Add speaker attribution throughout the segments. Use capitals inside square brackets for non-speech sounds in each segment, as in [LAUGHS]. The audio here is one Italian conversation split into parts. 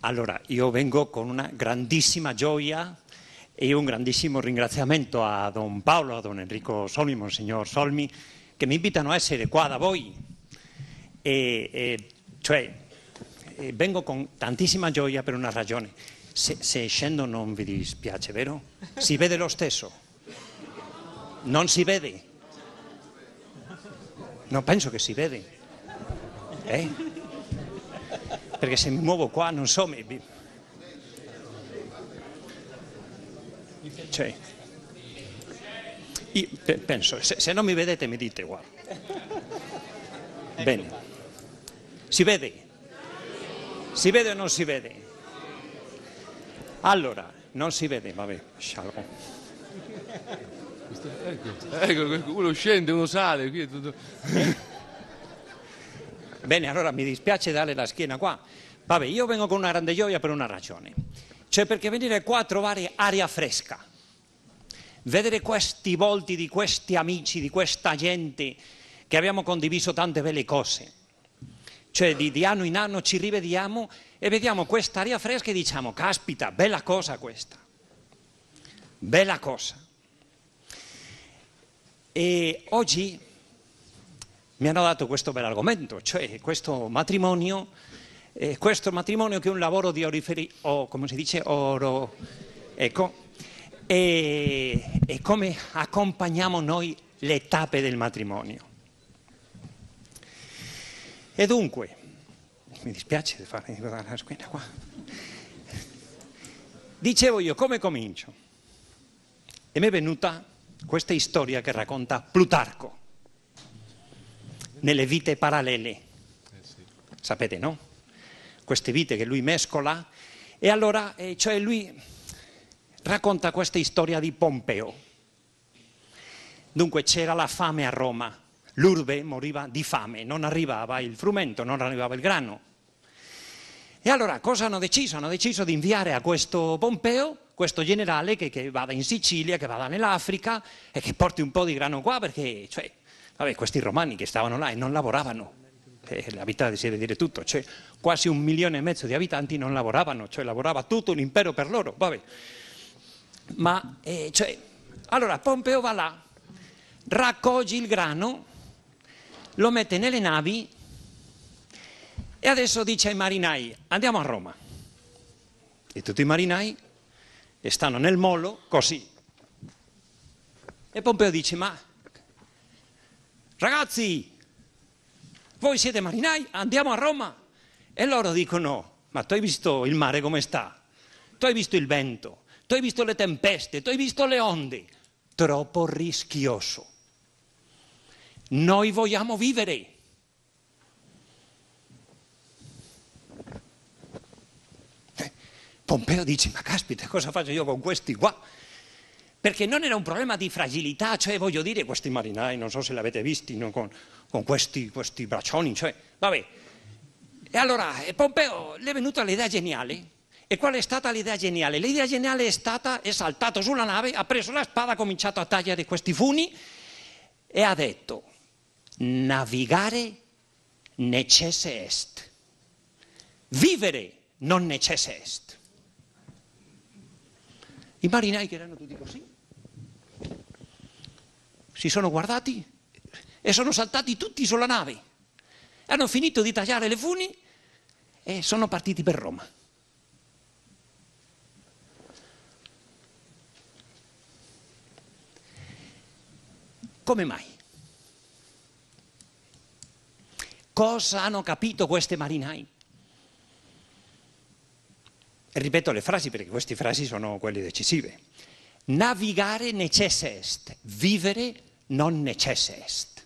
Speaker 1: Allora, yo vengo con una grandísima joya y un grandísimo agradecimiento a Don Paolo, a Don Enrico Solmi, Monsignor Solmi, que me invitan a ser adecuada Voy. Eh, eh, eh, vengo con tantísima joya por una razones. Se, se, non vi dispiace, vero? Si vede lo stesso. Non si vede. No pienso que si vede. Eh? perché se mi muovo qua non so maybe. Cioè, io penso, se, se non mi vedete mi dite guarda. Bene. Si vede? Si vede o non si vede? Allora, non si vede, vabbè, scialgo. Ecco, ecco, uno scende, uno sale, qui è tutto... [LAUGHS] Bene, allora mi dispiace dare la schiena qua. Vabbè, io vengo con una grande gioia per una ragione. Cioè perché venire qua a trovare aria fresca, vedere questi volti di questi amici, di questa gente che abbiamo condiviso tante belle cose. Cioè di, di anno in anno ci rivediamo e vediamo quest'aria fresca e diciamo, caspita, bella cosa questa, bella cosa. E oggi mi hanno dato questo bel argomento, cioè questo matrimonio, eh, questo matrimonio che è un lavoro di oriferi, o come si dice, oro, ecco, e, e come accompagniamo noi le tappe del matrimonio. E dunque, mi dispiace di fare la schiena qua, dicevo io come comincio? E mi è venuta questa storia che racconta Plutarco nelle vite parallele. Eh, Sapete, no? Queste vite che lui mescola. E allora, eh, cioè lui racconta questa storia di Pompeo. Dunque c'era la fame a Roma, l'urbe moriva di fame, non arrivava il frumento, non arrivava il grano. E allora cosa hanno deciso? Hanno deciso di inviare a questo Pompeo, questo generale che, che vada in Sicilia, che vada nell'Africa e che porti un po' di grano qua perché cioè, Vabbè, questi romani che stavano là e non lavoravano, eh, la vita si deve dire tutto, cioè quasi un milione e mezzo di abitanti non lavoravano, cioè lavorava tutto l'impero per loro, vabbè. Ma, eh, cioè, allora Pompeo va là, raccoglie il grano, lo mette nelle navi e adesso dice ai marinai andiamo a Roma. E tutti i marinai stanno nel molo così. E Pompeo dice ma ragazzi, voi siete marinai, andiamo a Roma. E loro dicono, ma tu hai visto il mare come sta? Tu hai visto il vento? Tu hai visto le tempeste? Tu hai visto le onde? Troppo rischioso. Noi vogliamo vivere. Eh, Pompeo dice, ma caspita, cosa faccio io con questi qua? perché non era un problema di fragilità, cioè voglio dire questi marinai, non so se li avete visti, no? con, con, questi, questi braccioni, cioè, vabbè. E allora eh, Pompeo le è venuta l'idea geniale. E qual è stata l'idea geniale? L'idea geniale è stata, è saltato sulla nave, ha preso la spada, ha cominciato a tagliare questi funi e ha detto, navigare necesse est, vivere non necesse est. I marinai che erano tutti così si sono guardati e sono saltati tutti sulla nave. Hanno finito di tagliare le funi e sono partiti per Roma. Come mai? Cosa hanno capito questi marinai? ripeto le frasi perché queste frasi sono quelle decisive. Navigare necesse est, vivere non necesse est.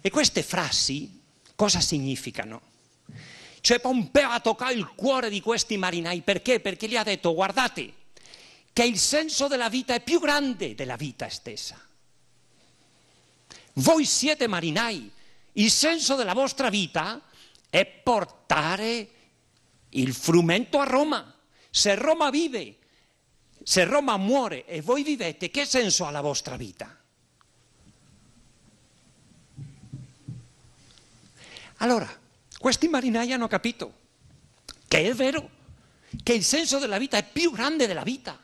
Speaker 1: E queste frasi cosa significano? Cioè Pompeo ha toccato il cuore di questi marinai perché? Perché gli ha detto guardate che il senso della vita è più grande della vita stessa. Voi siete marinai, il senso della vostra vita è portare il frumento a Roma. Se Roma vive, se Roma muore e voi vivete, che senso ha la vostra vita? Allora, questi marinai hanno capito che è vero, che il senso della vita è più grande della vita.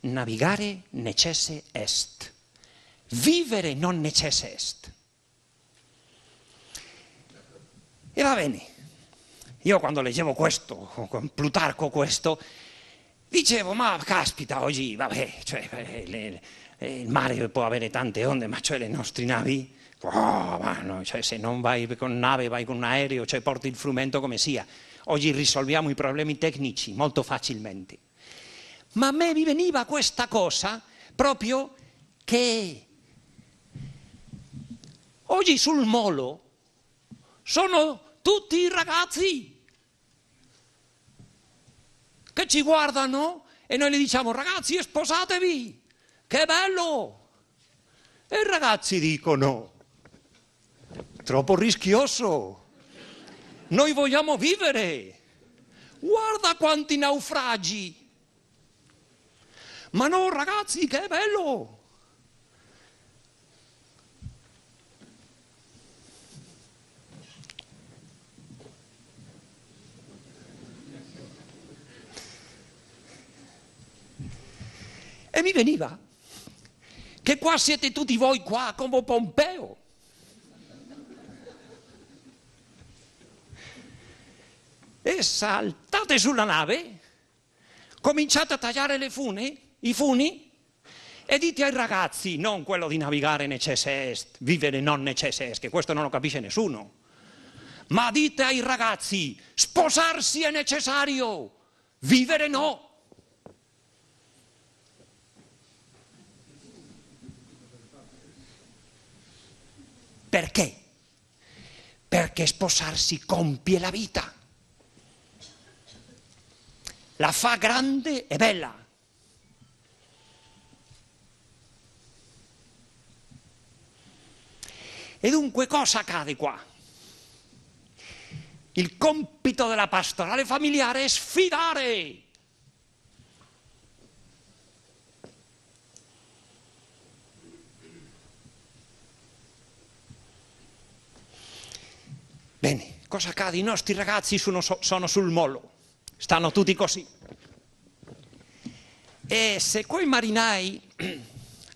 Speaker 1: Navigare necesse est, vivere non necesse est. E va bene. Io quando leggevo questo, con Plutarco questo, dicevo, ma caspita, oggi, vabbè, cioè, eh, le, le, il mare può avere tante onde, ma cioè le nostre navi, oh, no, cioè, se non vai con nave, vai con un aereo, cioè porti il frumento come sia. Oggi risolviamo i problemi tecnici molto facilmente. Ma a me mi veniva questa cosa proprio che oggi sul molo sono tutti i ragazzi che ci guardano e noi gli diciamo ragazzi sposatevi, che bello! E i ragazzi dicono troppo rischioso, noi vogliamo vivere, guarda quanti naufragi! Ma no ragazzi, che bello! E mi veniva che qua siete tutti voi qua come Pompeo. E saltate sulla nave, cominciate a tagliare le fune, i funi, e dite ai ragazzi, non quello di navigare necess est, vivere non necess che questo non lo capisce nessuno, ma dite ai ragazzi, sposarsi è necessario, vivere no. Perché? Perché sposarsi compie la vita, la fa grande e bella. E dunque cosa accade qua? Il compito della pastorale familiare è sfidare Bene, cosa accade? I nostri ragazzi sono, sono sul mollo, stanno tutti così. E se quei marinai [CLEARS THROAT]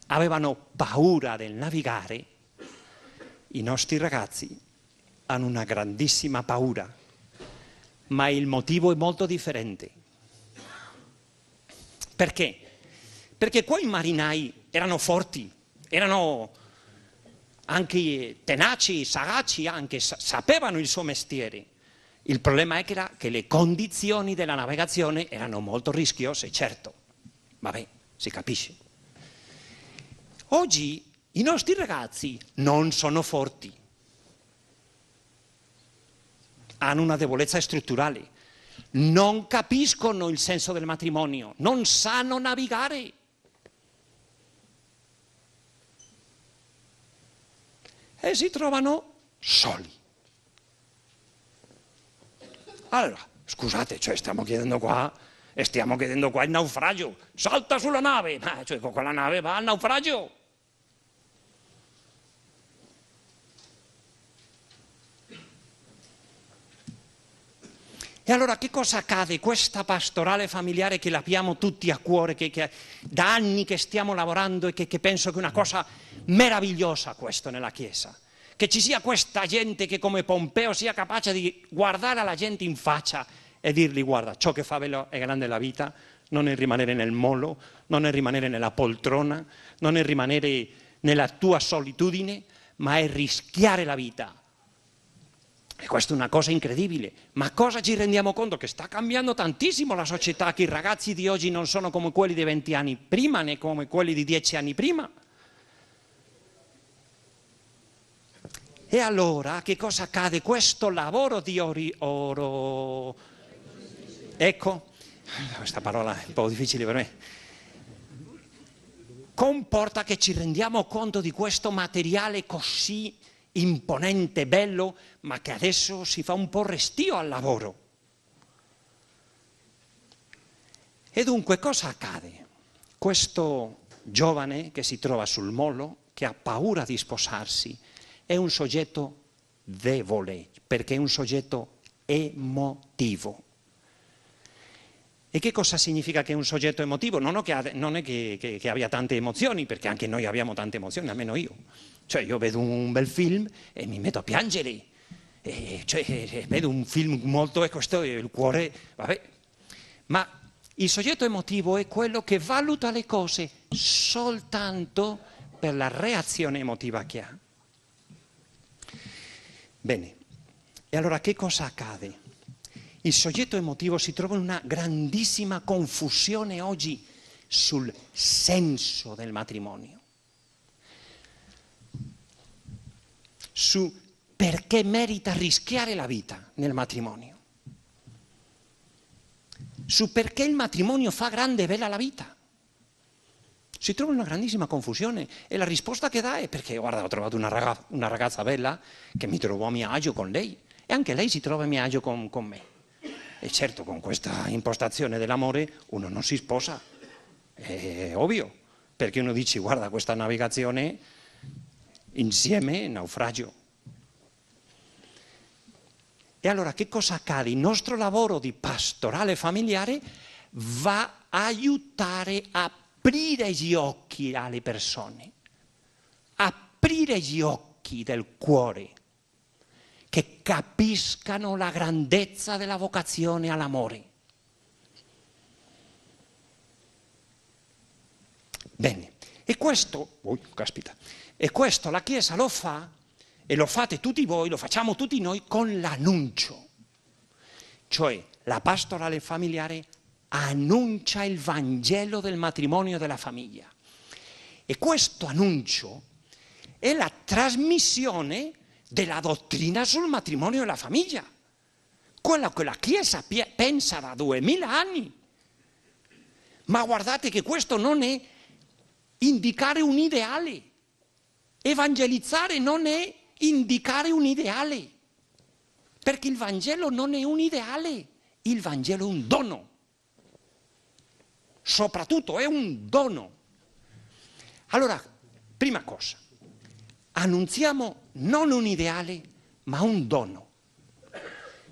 Speaker 1: avevano paura del navigare, i nostri ragazzi hanno una grandissima paura, ma il motivo è molto differente. Perché? Perché quei marinai erano forti, erano anche tenaci, sagaci, anche, sapevano il suo mestiere. Il problema è che, era che le condizioni della navigazione erano molto rischiose, certo, vabbè, si capisce. Oggi i nostri ragazzi non sono forti, hanno una debolezza strutturale, non capiscono il senso del matrimonio, non sanno navigare. e si trovano soli. Allora, scusate, cioè stiamo chiedendo qua e stiamo chiedendo qua il naufragio. Salta sulla nave, ma cioè, con la nave va al naufragio. E allora che cosa accade? Questa pastorale familiare che l'abbiamo tutti a cuore, che, che da anni che stiamo lavorando e che, che penso che è una cosa meravigliosa questo nella Chiesa, che ci sia questa gente che come Pompeo sia capace di guardare alla gente in faccia e dirgli guarda, ciò che fa bello e grande la vita non è rimanere nel molo, non è rimanere nella poltrona, non è rimanere nella tua solitudine, ma è rischiare la vita e questa è una cosa incredibile, ma cosa ci rendiamo conto? Che sta cambiando tantissimo la società, che i ragazzi di oggi non sono come quelli di 20 anni prima né come quelli di 10 anni prima. E allora che cosa accade? Questo lavoro di ori, oro... Ecco, questa parola è un po' difficile per me. Comporta che ci rendiamo conto di questo materiale così imponente, bello, ma che adesso si fa un po' restio al lavoro. E dunque cosa accade? Questo giovane che si trova sul molo, che ha paura di sposarsi, è un soggetto debole, perché è un soggetto emotivo. ¿Y qué cosa significa que un soggetto emotivo? No no que non è che, porque también abbia tante emozioni, perché anche noi abbiamo tante emozioni, yo io. Cioè io un bel film y eh, me meto a piangere, eh, Veo eh, cioè, vedo un film molto e questo il cuore, vabbè. Ma il soggetto emotivo es quello che valuta le cose soltanto per la reacción emotiva que ha. Bene, ¿y e allora che cosa accade? Il soggetto emotivo si trova in una grandissima confusione oggi sul senso del matrimonio, su perché merita rischiare la vita nel matrimonio, su perché il matrimonio fa grande e bella la vita. Si trova in una grandissima confusione e la risposta che dà è perché guarda ho trovato una, raga, una ragazza bella che mi trovò a mio agio con lei e anche lei si trova a mio agio con, con me. E certo, con questa impostazione dell'amore uno non si sposa, è ovvio, perché uno dice guarda questa navigazione insieme naufragio. E allora che cosa accade? Il nostro lavoro di pastorale familiare va a aiutare a aprire gli occhi alle persone, aprire gli occhi del cuore che capiscano la grandezza della vocazione all'amore. Bene, e questo, oh, caspita, e questo la Chiesa lo fa, e lo fate tutti voi, lo facciamo tutti noi con l'annuncio, cioè la pastorale familiare annuncia il Vangelo del matrimonio della famiglia. E questo annuncio è la trasmissione della dottrina sul matrimonio e la famiglia, quello che la Chiesa pensa da duemila anni. Ma guardate che questo non è indicare un ideale, evangelizzare non è indicare un ideale, perché il Vangelo non è un ideale, il Vangelo è un dono, soprattutto è un dono. Allora, prima cosa, annunziamo non un ideale, ma un dono.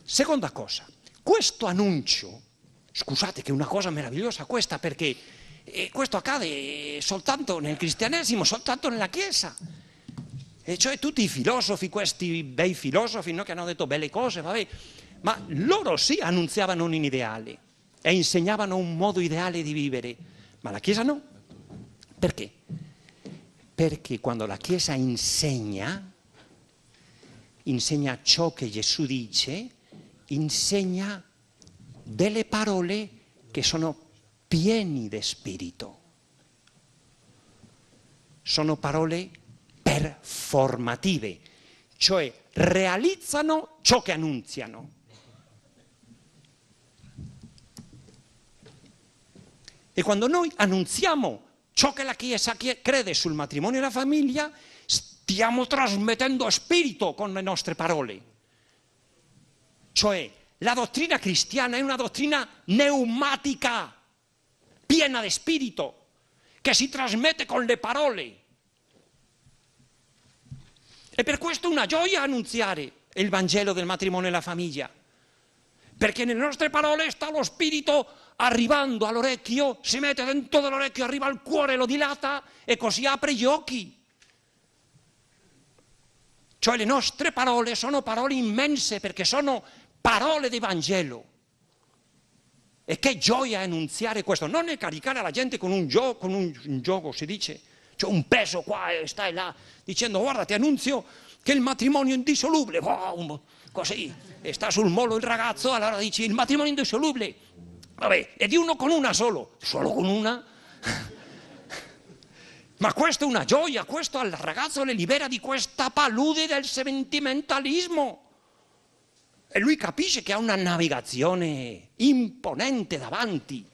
Speaker 1: Seconda cosa, questo annuncio, scusate che è una cosa meravigliosa questa perché eh, questo accade soltanto nel cristianesimo, soltanto nella Chiesa. E cioè tutti i filosofi, questi bei filosofi no, che hanno detto belle cose, vabbè, ma loro sì annunziavano un ideale e insegnavano un modo ideale di vivere, ma la Chiesa no. Perché? Perché quando la Chiesa insegna, insegna ciò che Gesù dice, insegna delle parole che sono pieni di spirito. Sono parole performative, cioè realizzano ciò che annunziano. E quando noi annunziamo ciò che la Chiesa crede sul matrimonio e la famiglia, stiamo trasmettendo spirito con le nostre parole. Cioè, la dottrina cristiana è una dottrina pneumatica, piena di spirito, che si trasmette con le parole. E per questo è una gioia annunziare il Vangelo del matrimonio e la famiglia, perché nelle nostre parole sta lo spirito arrivando all'orecchio, si mette dentro dell'orecchio, arriva al cuore, lo dilata e così apre gli occhi. Cioè le nostre parole sono parole immense perché sono parole di Vangelo. E che gioia annunziare questo, non è caricare la gente con un gioco, con un, un gioco si dice, cioè un peso qua e stai là dicendo guarda ti annunzio che il matrimonio è indissolubile, wow, così, e sta sul molo il ragazzo, allora dici il matrimonio è indissolubile, vabbè, e di uno con una solo, solo con una? Ma questa è una gioia, questo al ragazzo le libera di questa palude del sentimentalismo. E lui capisce che ha una navigazione imponente davanti.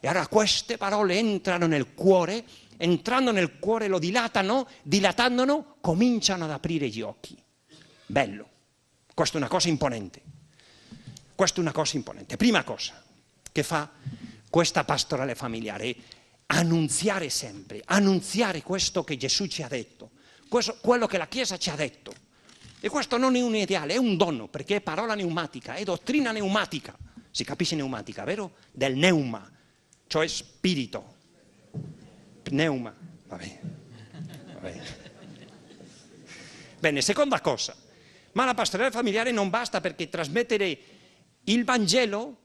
Speaker 1: E allora queste parole entrano nel cuore, entrando nel cuore lo dilatano, dilatandolo cominciano ad aprire gli occhi. Bello. Questa è una cosa imponente. Questa è una cosa imponente. Prima cosa che fa questa pastorale familiare annunziare sempre, annunziare questo che Gesù ci ha detto, questo, quello che la Chiesa ci ha detto. E questo non è un ideale, è un dono, perché è parola pneumatica, è dottrina pneumatica, si capisce pneumatica, vero? Del pneuma, cioè spirito. Pneuma, va bene. Va bene. bene, seconda cosa, ma la pastorale familiare non basta perché trasmettere il Vangelo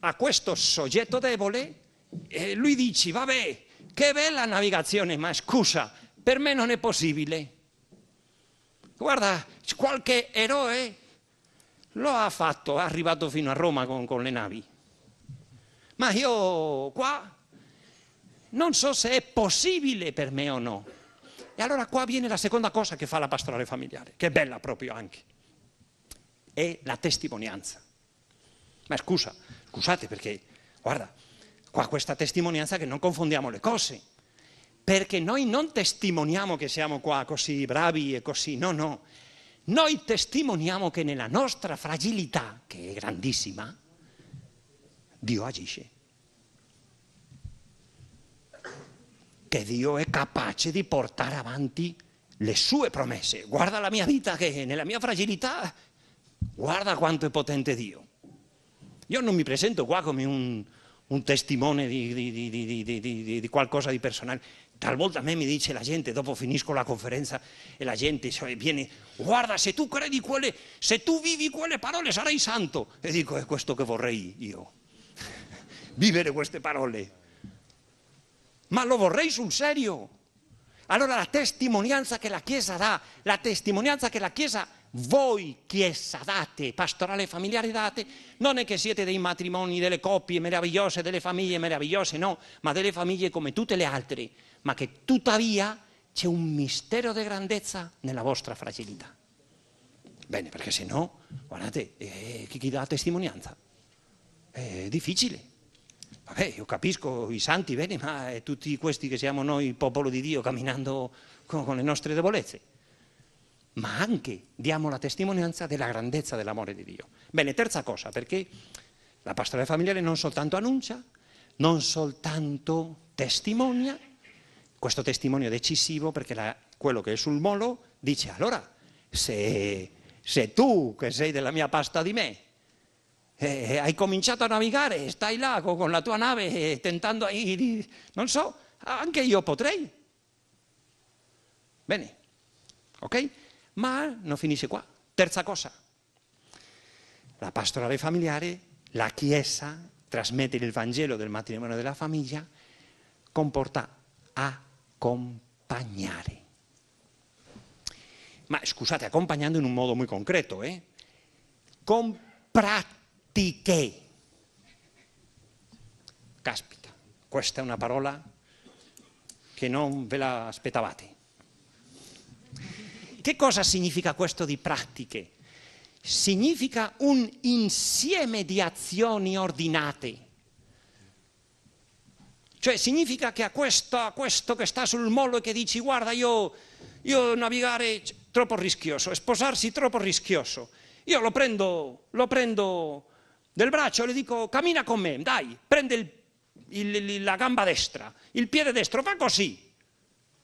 Speaker 1: a questo soggetto debole e lui dice, vabbè, che bella navigazione, ma scusa, per me non è possibile. Guarda, qualche eroe lo ha fatto, è arrivato fino a Roma con, con le navi. Ma io qua non so se è possibile per me o no. E allora qua viene la seconda cosa che fa la pastorale familiare, che è bella proprio anche, è la testimonianza. Ma scusa, scusate perché, guarda, qua questa testimonianza che non confondiamo le cose, perché noi non testimoniamo che siamo qua così bravi e così, no, no, noi testimoniamo che nella nostra fragilità, che è grandissima, Dio agisce. Che Dio è capace di portare avanti le sue promesse. Guarda la mia vita che nella mia fragilità, guarda quanto è potente Dio. Io non mi presento qua come un, un testimone di, di, di, di, qualcosa di personale. Talvolta me mi dice la gente, dopo finisco la conferenza, e la gente viene, guarda, se tu credi quelle, se tu vivi quelle parole sarai santo. E dico, è questo che vorrei io, [LAUGHS] vivere queste parole. Ma lo vorrei sul serio. Allora la testimonianza che la Chiesa dà, la testimonianza che la Chiesa voi chiesa date, pastorale familiare date, non è che siete dei matrimoni, delle coppie meravigliose, delle famiglie meravigliose, no, ma delle famiglie come tutte le altre, ma che tuttavia c'è un mistero di grandezza nella vostra fragilità. Bene, perché se no, guardate, eh, chi dà testimonianza? È difficile. Vabbè, io capisco i santi, bene, ma tutti questi che siamo noi, popolo di Dio, camminando con, con le nostre debolezze ma anche diamo la testimonianza della grandezza dell'amore di Dio. Bene, terza cosa, perché la pastorale familiare non soltanto annuncia, non soltanto testimonia, questo testimonio è decisivo perché la, quello che è sul molo dice allora se, se tu che sei della mia pasta di me eh, hai cominciato a navigare, stai là con la tua nave eh, tentando, eh, non so, anche io potrei. Bene, ok? Ma non finisce qua. Terza cosa, la pastorale familiare, la Chiesa trasmettere il Vangelo del matrimonio della famiglia comporta accompagnare. Ma scusate, accompagnando in un modo molto concreto, eh? con pratiche. Caspita, questa è una parola che non ve la aspettavate che cosa significa questo di pratiche? Significa un insieme di azioni ordinate. Cioè significa che a questo, a questo che sta sul molo e che dici guarda io, io navigare troppo rischioso, sposarsi troppo rischioso, io lo prendo, lo prendo del braccio e le dico cammina con me, dai, prende il, il, la gamba destra, il piede destro, fa così,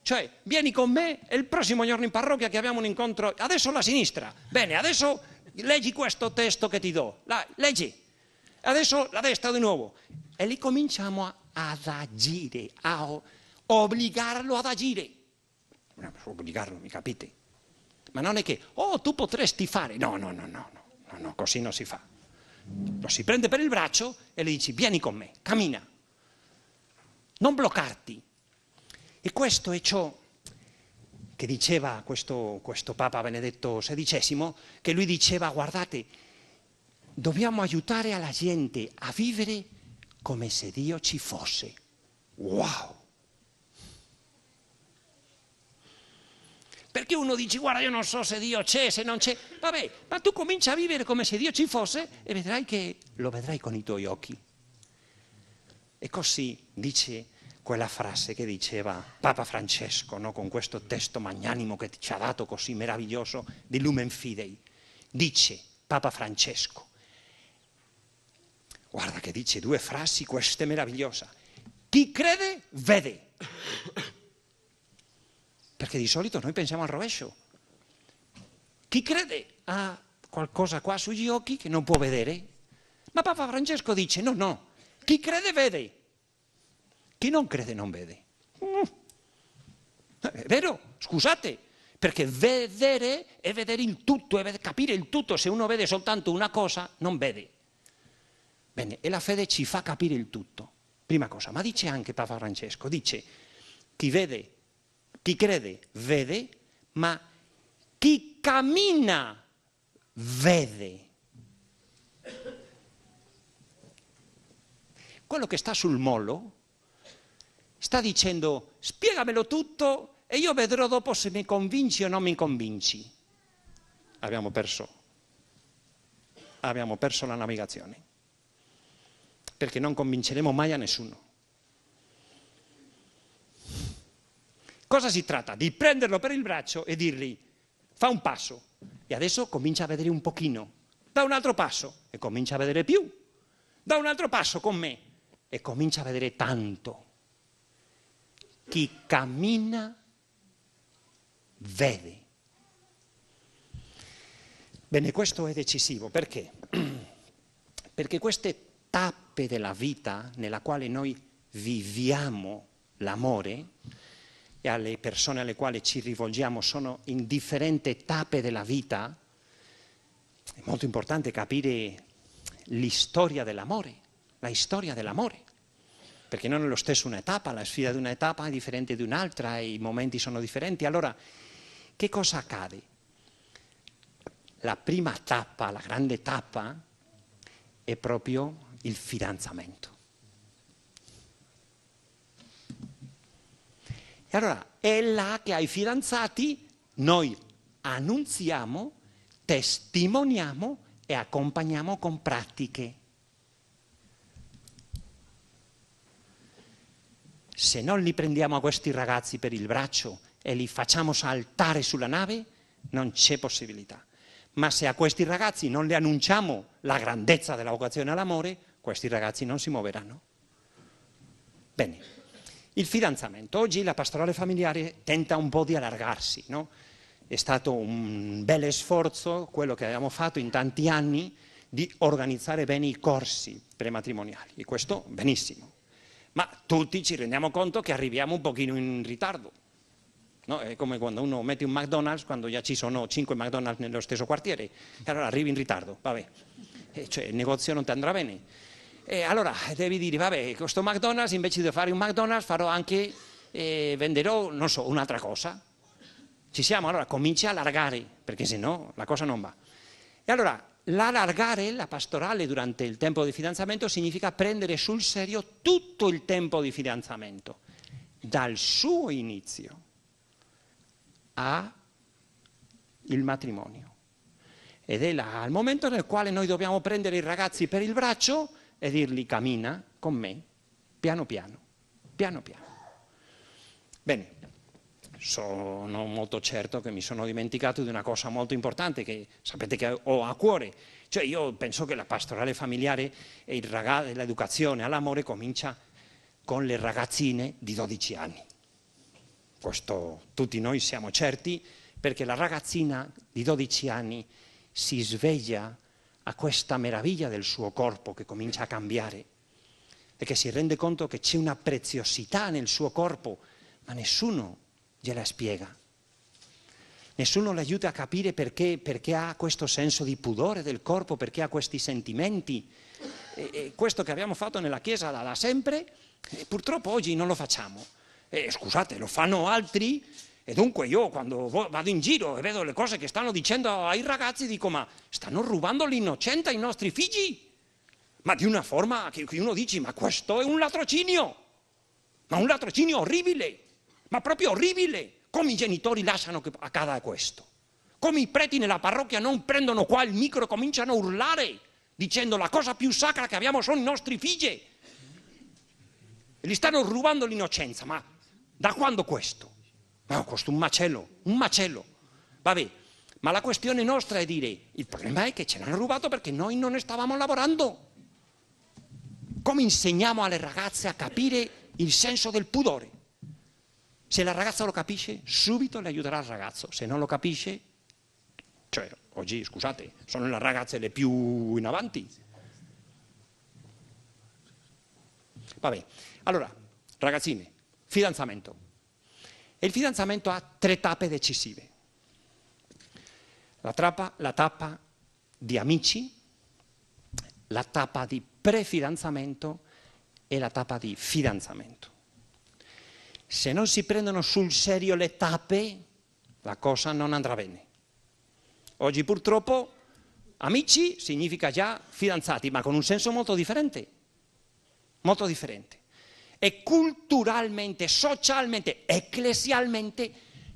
Speaker 1: cioè, vieni con me e il prossimo giorno in parrocchia che abbiamo un incontro, adesso la sinistra, bene, adesso leggi questo testo che ti do, la, leggi, adesso la destra di nuovo. E lì cominciamo a, ad agire, a obbligarlo ad agire. No, obbligarlo, mi capite? Ma non è che, oh, tu potresti fare, no, no, no, no, no, no, no così non si fa. Lo si prende per il braccio e gli dici, vieni con me, cammina, non bloccarti e questo è ciò che diceva questo, questo Papa Benedetto XVI, che lui diceva, guardate, dobbiamo aiutare la gente a vivere come se Dio ci fosse. Wow! Perché uno dice, guarda, io non so se Dio c'è, se non c'è. Vabbè, ma tu comincia a vivere come se Dio ci fosse e vedrai che lo vedrai con i tuoi occhi. E così dice quella frase che diceva Papa Francesco, no? con questo testo magnanimo che ci ha dato così meraviglioso di Lumen Fidei. Dice Papa Francesco, guarda che dice due frasi, questa è meravigliosa, chi crede vede. Perché di solito noi pensiamo al rovescio. Chi crede ha qualcosa qua sugli occhi che non può vedere. Ma Papa Francesco dice no, no, chi crede vede. Chi non crede non vede. È mm. eh, vero, scusate, perché vedere è vedere il tutto, è capire il tutto, se uno vede soltanto una cosa non vede. Bene, e la fede ci fa capire il tutto, prima cosa, ma dice anche Papa Francesco, dice chi vede, chi crede vede, ma chi cammina vede. Quello che sta sul molo sta dicendo spiegamelo tutto e io vedrò dopo se mi convinci o non mi convinci. Abbiamo perso, abbiamo perso la navigazione, perché non convinceremo mai a nessuno. Cosa si tratta? Di prenderlo per il braccio e dirgli fa un passo e adesso comincia a vedere un pochino, da un altro passo e comincia a vedere più, da un altro passo con me e comincia a vedere tanto chi cammina vede. Bene, questo è decisivo perché? [CLEARS THROAT] Perché queste tappe della vita nella quale noi viviamo l'amore e alle persone alle quali ci rivolgiamo sono in differenti tappe della vita, è molto importante capire l'istoria dell'amore, la storia dell'amore perché non è lo stesso una tappa, la sfida di una tappa è differente di un'altra, i momenti sono differenti. Allora, che cosa accade? La prima tappa, la grande tappa, è proprio il fidanzamento. E allora è là che ai fidanzati noi annunziamo, testimoniamo e accompagniamo con pratiche. se non li prendiamo a questi ragazzi per il braccio e li facciamo saltare sulla nave, non c'è possibilità. Ma se a questi ragazzi non le annunciamo la grandezza della vocazione all'amore, questi ragazzi non si muoveranno. Bene, il fidanzamento. Oggi la pastorale familiare tenta un po' di allargarsi, no? È stato un bel sforzo quello che abbiamo fatto in tanti anni di organizzare bene i corsi prematrimoniali e questo benissimo ma tutti ci rendiamo conto che arriviamo un pochino in ritardo. No? È come quando uno mette un McDonald's quando già ci sono cinque McDonald's nello stesso quartiere, e allora arrivi in ritardo, vabbè, e eh, cioè il negozio non ti andrà bene. E allora devi dire, vabbè, questo McDonald's invece di fare un McDonald's farò anche, eh, venderò, non so, un'altra cosa. Ci siamo, allora comincia a allargare, perché se no la cosa non va. E allora L'allargare la pastorale durante il tempo di fidanzamento significa prendere sul serio tutto il tempo di fidanzamento, dal suo inizio al matrimonio. Ed è là, al momento nel quale noi dobbiamo prendere i ragazzi per il braccio e dirgli cammina con me, piano piano, piano piano. Bene sono molto certo che mi sono dimenticato di una cosa molto importante che sapete che ho a cuore. Cioè io penso che la pastorale familiare e ragazzo, l'educazione all'amore comincia con le ragazzine di 12 anni. Questo tutti noi siamo certi perché la ragazzina di 12 anni si sveglia a questa meraviglia del suo corpo che comincia a cambiare e che si rende conto che c'è una preziosità nel suo corpo, ma nessuno gliela spiega. Nessuno le aiuta a capire perché, perché, ha questo senso di pudore del corpo, perché ha questi sentimenti. E, e questo che abbiamo fatto nella Chiesa da, da sempre, purtroppo oggi non lo facciamo. E, scusate, lo fanno altri e dunque io quando vado in giro e vedo le cose che stanno dicendo ai ragazzi dico ma stanno rubando l'innocente ai nostri figli? Ma di una forma che uno dice ma questo è un latrocinio, ma un latrocinio orribile ma proprio orribile come i genitori lasciano che accada questo. Come i preti nella parrocchia non prendono qua il micro e cominciano a urlare dicendo la cosa più sacra che abbiamo sono i nostri figli. e Gli stanno rubando l'innocenza, ma da quando questo? No, questo è un macello, un macello. Vabbè, ma la questione nostra è dire, il problema è che ce l'hanno rubato perché noi non stavamo lavorando. Come insegniamo alle ragazze a capire il senso del pudore? Se la ragazza lo capisce, subito le aiuterà il ragazzo, se non lo capisce, cioè oggi scusate, sono le ragazze le più in avanti. bene. allora, ragazzine, fidanzamento. E il fidanzamento ha tre tappe decisive. La, trappa, la tappa di amici, la tappa di prefidanzamento e la tappa di fidanzamento se non si prendono sul serio le tappe, la cosa non andrà bene. Oggi purtroppo amici significa già fidanzati, ma con un senso molto differente, molto differente. E culturalmente, socialmente, ecclesialmente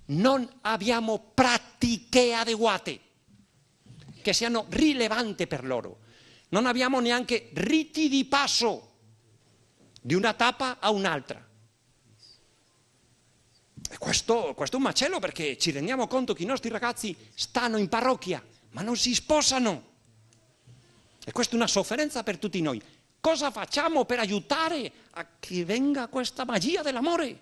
Speaker 1: non abbiamo pratiche adeguate che siano rilevanti per loro. Non abbiamo neanche riti di passo di una tappa a un'altra questo, questo, è un macello perché ci rendiamo conto che i nostri ragazzi stanno in parrocchia, ma non si sposano. E questa è una sofferenza per tutti noi. Cosa facciamo per aiutare a che venga questa magia dell'amore?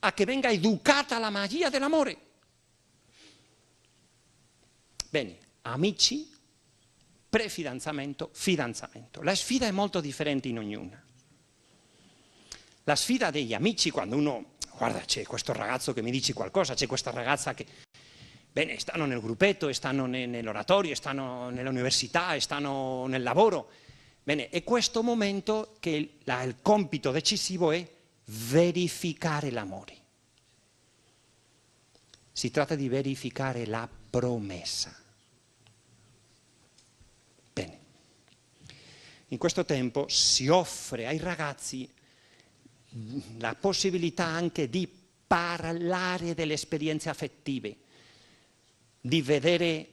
Speaker 1: A che venga educata la magia dell'amore? Bene, amici, prefidanzamento, fidanzamento. La sfida è molto differente in ognuna. La sfida degli amici, quando uno guarda c'è questo ragazzo che mi dice qualcosa, c'è questa ragazza che... Bene, stanno nel gruppetto, stanno nell'oratorio, stanno nell'università, stanno nel lavoro. Bene, è questo momento che il, la, il compito decisivo è verificare l'amore. Si tratta di verificare la promessa. Bene, in questo tempo si offre ai ragazzi la possibilità anche di parlare delle esperienze affettive, di vedere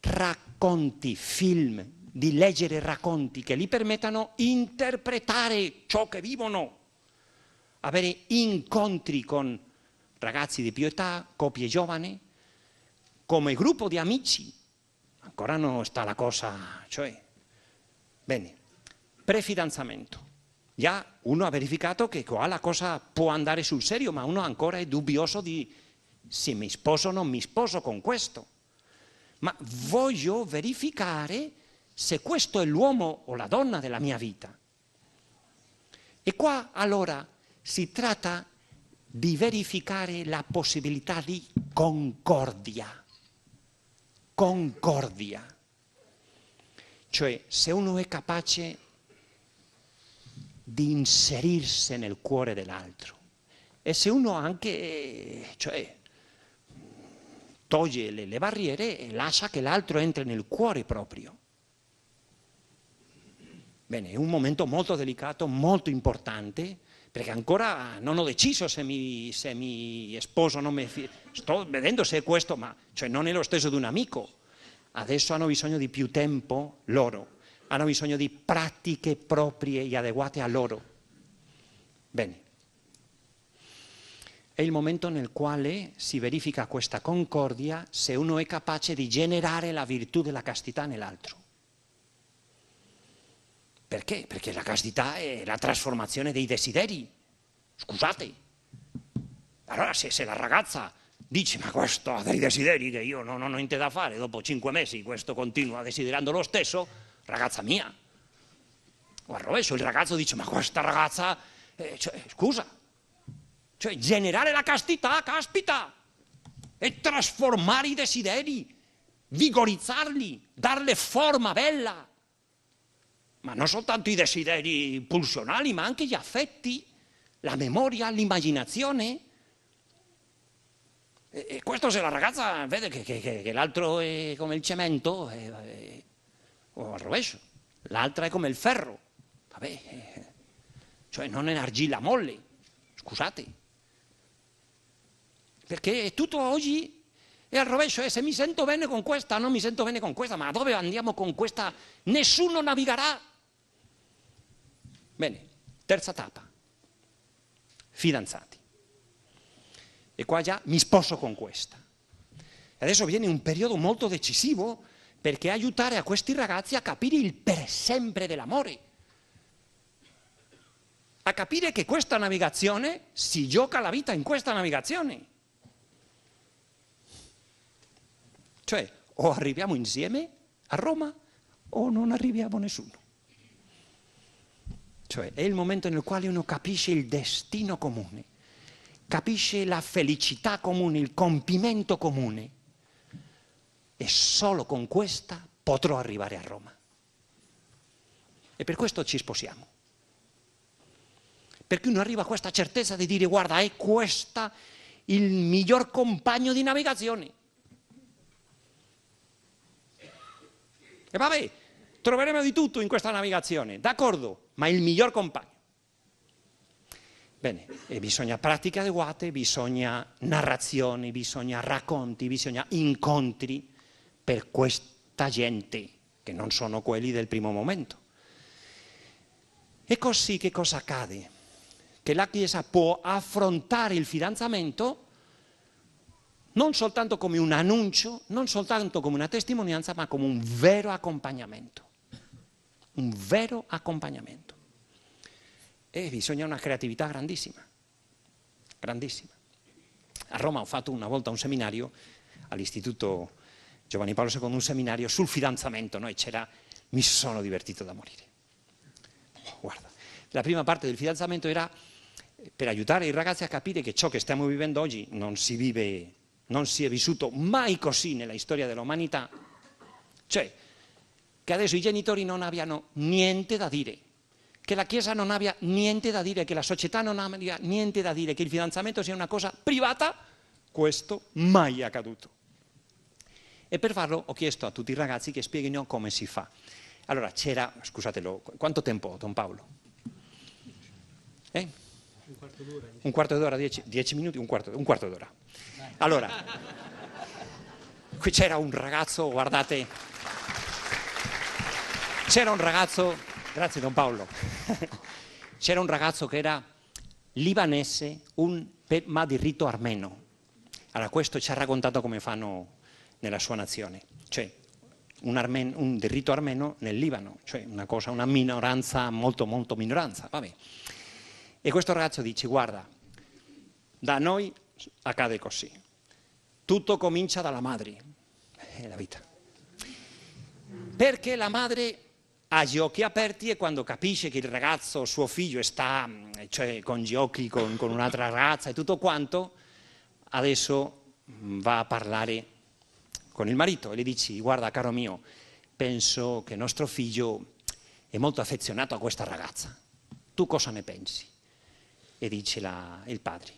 Speaker 1: racconti, film, di leggere racconti che gli permettano di interpretare ciò che vivono, avere incontri con ragazzi di più età, coppie giovani, come gruppo di amici. Ancora non sta la cosa, cioè. Bene, prefidanzamento già uno ha verificato che qua la cosa può andare sul serio, ma uno ancora è dubbioso di se mi sposo o non mi sposo con questo. Ma voglio verificare eh, se questo è l'uomo o la donna della mia vita. E qua allora si tratta di verificare la possibilità di concordia. Concordia. Cioè, se uno è capace di inserirsi nel cuore dell'altro. E se uno anche, cioè, toglie le, le barriere e lascia che l'altro entri nel cuore proprio. Bene, è un momento molto delicato, molto importante, perché ancora non ho deciso se mi, se mi sposo non mi... Sto vedendo se è questo, ma cioè non è lo stesso di un amico. Adesso hanno bisogno di più tempo loro hanno bisogno di pratiche proprie e adeguate a loro. Bene. È il momento nel quale si verifica questa concordia se uno è capace di generare la virtù della castità nell'altro. Perché? Perché la castità è la trasformazione dei desideri. Scusate. Allora se, se la ragazza dice ma questo ha dei desideri che io non, ho niente da fare, dopo cinque mesi questo continua desiderando lo stesso, ragazza mia. Guarda, adesso il ragazzo dice, ma questa ragazza, eh, cioè, scusa, cioè generare la castità, caspita, e trasformare i desideri, vigorizzarli, darle forma bella, ma non soltanto i desideri impulsionali, ma anche gli affetti, la memoria, l'immaginazione. E, e questo se la ragazza vede che, che, che, l'altro è come il cemento, è, eh, è, eh, o al rovescio, l'altra è come il ferro, vabbè, eh, cioè non è argilla molle, scusate. Perché tutto oggi è al rovescio, e se mi sento bene con questa, non mi sento bene con questa, ma dove andiamo con questa? Nessuno navigherà. Bene, terza tappa, fidanzati. E qua già mi sposo con questa. Adesso viene un periodo molto decisivo perché aiutare a questi ragazzi a capire il per sempre dell'amore, a capire che questa navigazione si gioca la vita in questa navigazione. Cioè, o arriviamo insieme a Roma o non arriviamo nessuno. Cioè, è il momento nel quale uno capisce il destino comune, capisce la felicità comune, il compimento comune e solo con questa potrò arrivare a Roma. E per questo ci sposiamo. Perché uno arriva a questa certezza di dire guarda è questa il miglior compagno di navigazione. E vabbè, troveremo di tutto in questa navigazione, d'accordo, ma il miglior compagno. Bene, e bisogna pratiche adeguate, bisogna narrazioni, bisogna racconti, bisogna incontri, per questa gente, che non sono quelli del primo momento. E così che cosa accade? Che la Chiesa può affrontare il fidanzamento non soltanto come un annuncio, non soltanto come una testimonianza, ma come un vero accompagnamento. Un vero accompagnamento. E bisogna una creatività grandissima, grandissima. A Roma ho fatto una volta un seminario all'Istituto Giovanni Paolo II un seminario sul fidanzamento, noi c'era, mi sono divertito da morire. guarda, la prima parte del fidanzamento era per aiutare i ragazzi a capire che ciò che stiamo vivendo oggi non si vive, non si è vissuto mai così nella storia dell'umanità, cioè che adesso i genitori non abbiano niente da dire, che la Chiesa non abbia niente da dire, che la società non abbia niente da dire, che il fidanzamento sia una cosa privata, questo mai è accaduto. E per farlo ho chiesto a tutti i ragazzi che spieghino come si fa. Allora c'era, scusatelo, quanto tempo Don Paolo? Eh? Un quarto d'ora. Un quarto d'ora, dieci, dieci, minuti, un quarto, un quarto d'ora. Allora, qui c'era un ragazzo, guardate, c'era un ragazzo, grazie Don Paolo, [LAUGHS] c'era un ragazzo che era libanese, un, ma di rito armeno. Allora questo ci ha raccontato come fanno nella sua nazione, cioè un, armen, un del armeno nel Libano, cioè una, cosa, una minoranza molto molto minoranza, vabbè. E questo ragazzo dice, guarda, da noi accade così, tutto comincia dalla madre, è eh, la vita. Perché la madre ha gli occhi aperti e quando capisce che il ragazzo, suo figlio, sta cioè, con gli occhi, con, con un'altra ragazza e tutto quanto, adesso va a parlare con il marito e gli dici guarda caro mio, penso che nostro figlio è molto affezionato a questa ragazza, tu cosa ne pensi? E dice la, il padre,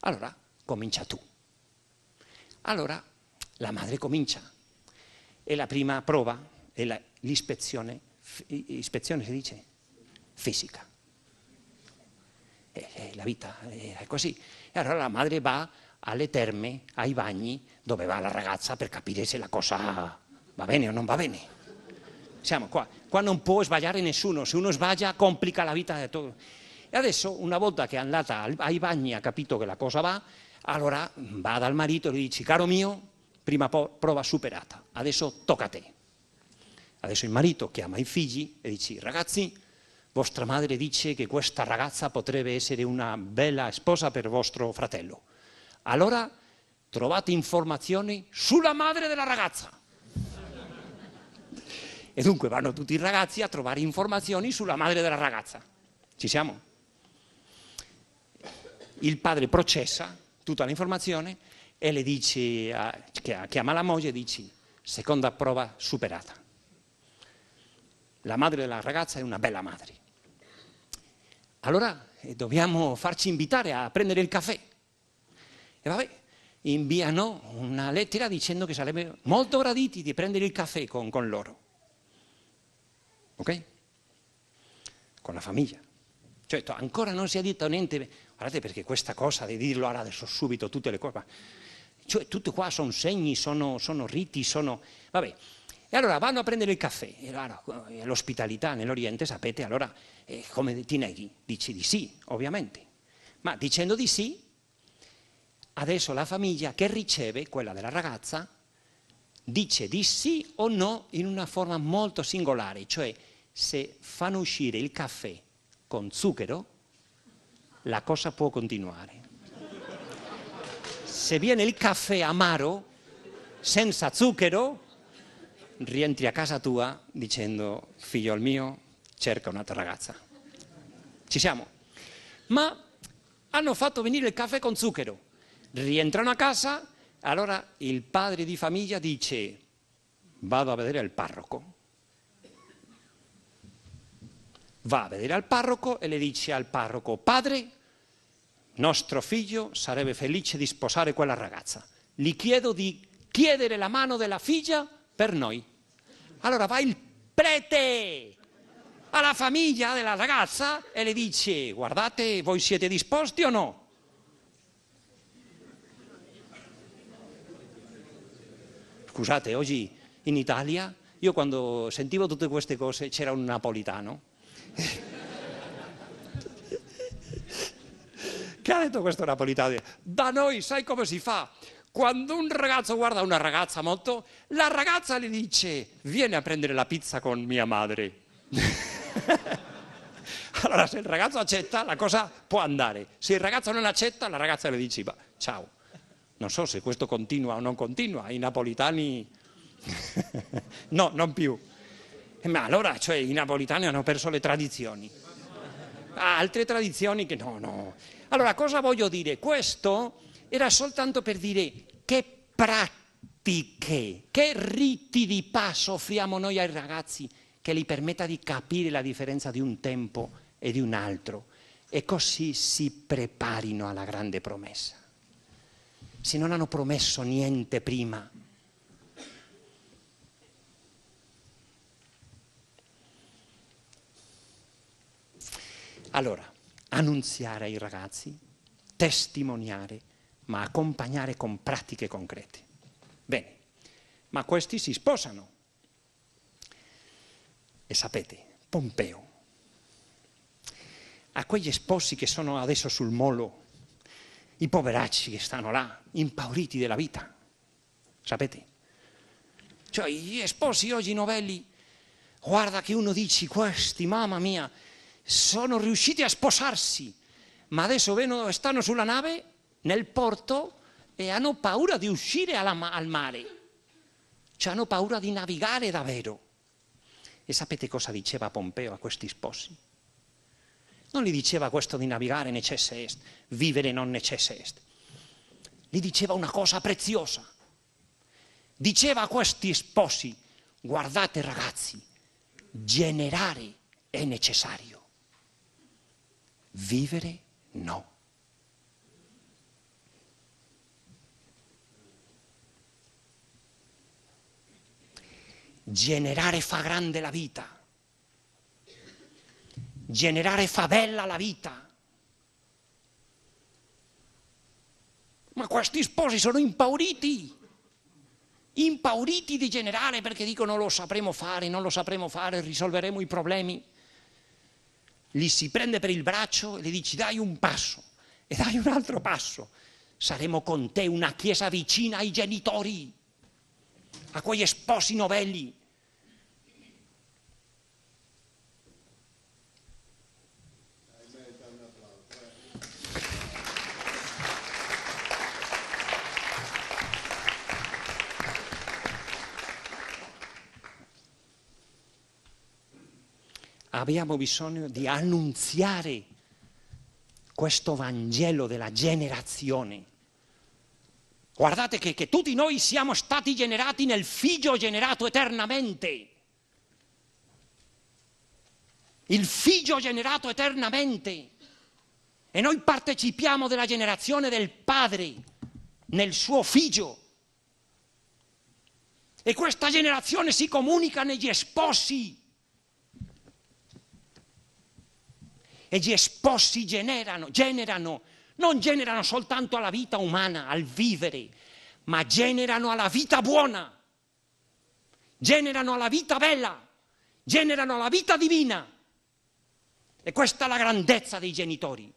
Speaker 1: allora comincia tu. Allora la madre comincia e la prima prova è la, l'ispezione, ispezione si dice, fisica. E eh, eh, la vita era così. E allora la madre va alle terme, ai bagni, dove va la ragazza per capire se la cosa va bene o non va bene. Siamo qua, qua non può sbagliare nessuno, se uno sbaglia complica la vita di tutti. E adesso, una volta che è andata ai bagni ha capito che la cosa va, allora va dal marito e gli dice, caro mio, prima prova superata, adesso tocca a te. Adesso il marito chiama i figli e dice, ragazzi, vostra madre dice che questa ragazza potrebbe essere una bella sposa per vostro fratello allora trovate informazioni sulla madre della ragazza. E dunque vanno tutti i ragazzi a trovare informazioni sulla madre della ragazza. Ci siamo? Il padre processa tutta l'informazione e le dice, chiama la moglie e dice, seconda prova superata. La madre della ragazza è una bella madre. Allora eh, dobbiamo farci invitare a prendere il caffè e vabbè, inviano una lettera dicendo che sarebbe molto graditi di prendere il caffè con, con loro. Ok? Con la famiglia. Cioè, ancora non si è detto niente, guardate perché questa cosa di dirlo adesso subito tutte le cose, cioè tutte qua sono segni, sono, sono riti, sono... Vabbè. E allora vanno a prendere il caffè, allora, eh, l'ospitalità nell'Oriente, sapete, allora come ti neghi? Dici di sì, ovviamente, ma dicendo di sì Adesso la famiglia che riceve, quella della ragazza, dice di sì o no in una forma molto singolare, cioè se fanno uscire il caffè con zucchero, la cosa può continuare. Se viene il caffè amaro, senza zucchero, rientri a casa tua dicendo figlio mio, cerca un'altra ragazza. Ci siamo. Ma hanno fatto venire il caffè con zucchero rientrano a casa, allora il padre di famiglia dice vado a vedere il parroco. Va a vedere al parroco e le dice al parroco, padre, nostro figlio sarebbe felice di sposare quella ragazza. Gli chiedo di chiedere la mano della figlia per noi. Allora va il prete alla famiglia della ragazza e le dice, guardate, voi siete disposti o no? Scusate, oggi in Italia io quando sentivo tutte queste cose c'era un napolitano [LAUGHS] che ha detto questo napolitano da noi sai come si fa quando un ragazzo guarda una ragazza molto la ragazza le dice vieni a prendere la pizza con mia madre [LAUGHS] allora se il ragazzo accetta la cosa può andare se il ragazzo non accetta la ragazza le dice ciao non so se questo continua o non continua, i napolitani [LAUGHS] no, non più. Eh, ma allora cioè, i napolitani hanno perso le tradizioni. altre tradizioni che no, no. Allora cosa voglio dire? Questo era soltanto per dire che pratiche, che riti di passo offriamo noi ai ragazzi che gli permetta di capire la differenza di un tempo e di un altro e così si preparino alla grande promessa se non hanno promesso niente prima. Allora, annunziare ai ragazzi, testimoniare, ma accompagnare con pratiche concrete. Bene, ma questi si sposano. E sapete, Pompeo, a quegli sposi che sono adesso sul molo i poveracci che stanno là, impauriti della vita, sapete? Cioè, gli sposi oggi novelli, guarda che uno dice, questi, mamma mia, sono riusciti a sposarsi, ma adesso vengono, stanno sulla nave, nel porto, e hanno paura di uscire alla, al mare, cioè hanno paura di navigare davvero. E sapete cosa diceva Pompeo a questi sposi? Non gli diceva questo di navigare necesse est, vivere non necesse est. Gli diceva una cosa preziosa. Diceva a questi sposi, guardate ragazzi, generare è necessario, vivere no. Generare fa grande la vita generare favella alla vita. Ma questi sposi sono impauriti, impauriti di generare perché dicono lo sapremo fare, non lo sapremo fare, risolveremo i problemi. Li si prende per il braccio e gli dici dai un passo e dai un altro passo. Saremo con te una chiesa vicina ai genitori, a quegli sposi novelli abbiamo bisogno di annunziare questo Vangelo della generazione. Guardate che, che, tutti noi siamo stati generati nel Figlio generato eternamente. Il Figlio generato eternamente. E noi partecipiamo della generazione del Padre nel suo Figlio. E questa generazione si comunica negli sposi e gli esposti generano, generano, non generano soltanto alla vita umana, al vivere, ma generano alla vita buona, generano alla vita bella, generano alla vita divina. E questa è la grandezza dei genitori.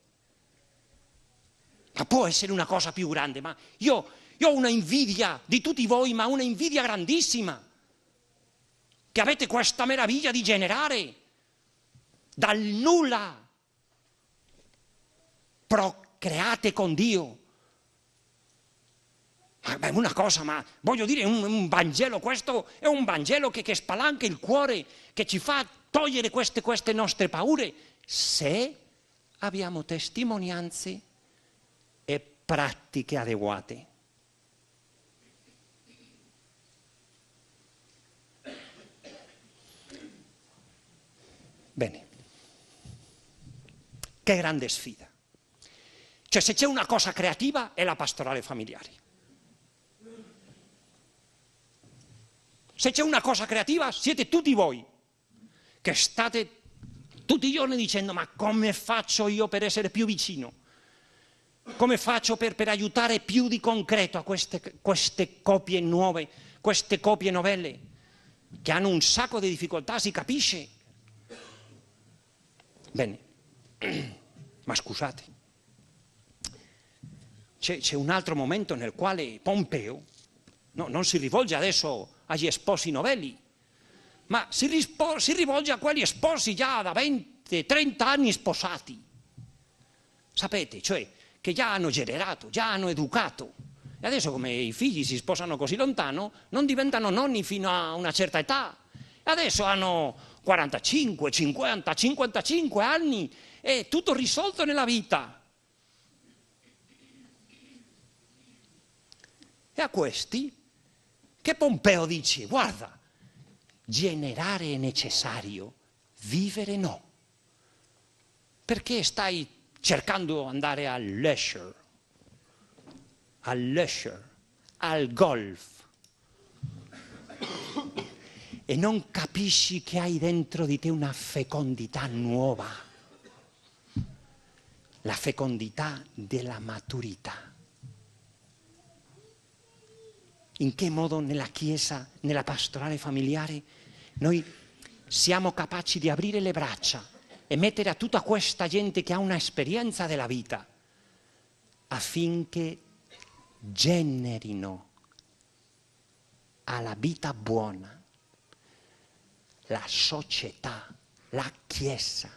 Speaker 1: Ma può essere una cosa più grande, ma io, io ho una invidia di tutti voi, ma una invidia grandissima, che avete questa meraviglia di generare dal nulla procreate con Dio. Ma ah, è una cosa, ma voglio dire, un, un Vangelo, questo è un Vangelo che, che, spalanca il cuore, che ci fa togliere queste, queste nostre paure, se abbiamo testimonianze e pratiche adeguate. Bene, che grande sfida. Cioè se c'è una cosa creativa è la pastorale familiare. Se c'è una cosa creativa siete tutti voi che state tutti i giorni dicendo ma come faccio io per essere più vicino? Come faccio per, per aiutare più di concreto a queste, queste coppie nuove, queste copie novelle che hanno un sacco di difficoltà, si capisce? Bene, [CLEARS THROAT] ma scusate, c'è, c'è un altro momento nel quale Pompeo no, non si rivolge adesso agli sposi novelli, ma si, rispo, si rivolge a quegli sposi già da 20-30 anni sposati. Sapete, cioè, che già hanno generato, già hanno educato. E adesso come i figli si sposano così lontano, non diventano nonni fino a una certa età. E adesso hanno 45, 50, 55 anni e tutto risolto nella vita. E a questi che Pompeo dice, guarda, generare è necessario, vivere no. Perché stai cercando di andare al leisure, al leisure, al golf, e non capisci che hai dentro di te una fecondità nuova, la fecondità della maturità in che modo nella Chiesa, nella pastorale familiare, noi siamo capaci di aprire le braccia e mettere a tutta questa gente che ha una esperienza della vita affinché generino alla vita buona la società, la Chiesa,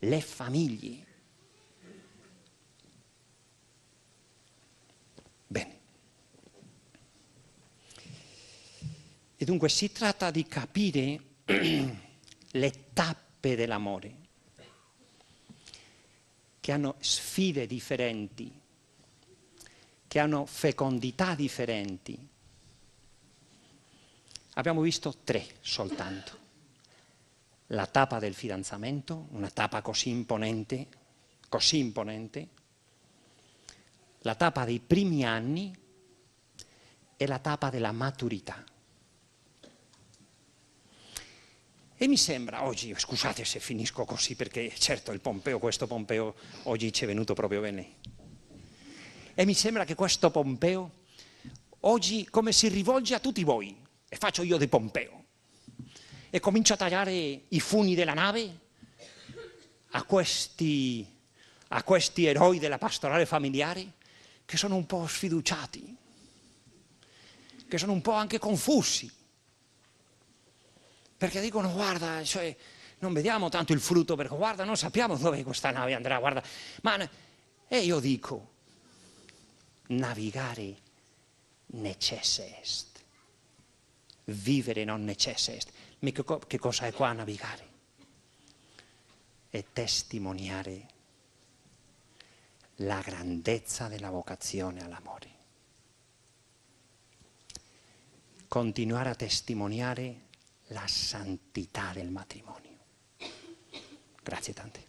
Speaker 1: le famiglie E dunque si tratta di capire [CLEARS THROAT] le tappe dell'amore, che hanno sfide differenti, che hanno fecondità differenti. Abbiamo visto tre soltanto. La tappa del fidanzamento, una tappa così imponente, così imponente, la tappa dei primi anni e la tappa della maturità. E mi sembra oggi, scusate se finisco così perché certo il Pompeo, questo Pompeo oggi ci è venuto proprio bene. E mi sembra che questo Pompeo oggi come si rivolge a tutti voi, e faccio io di Pompeo, e comincio a tagliare i funi della nave a questi, a questi eroi della pastorale familiare che sono un po' sfiduciati, che sono un po' anche confusi, perché dicono guarda, cioè, non vediamo tanto il frutto, perché guarda, non sappiamo dove questa nave andrà, guarda. Ma, e io dico, navigare necesse est, vivere non necesse est. Ma che cosa è qua navigare? È testimoniare la grandezza della vocazione all'amore. Continuare a testimoniare la santidad del matrimonio. Gracias tante.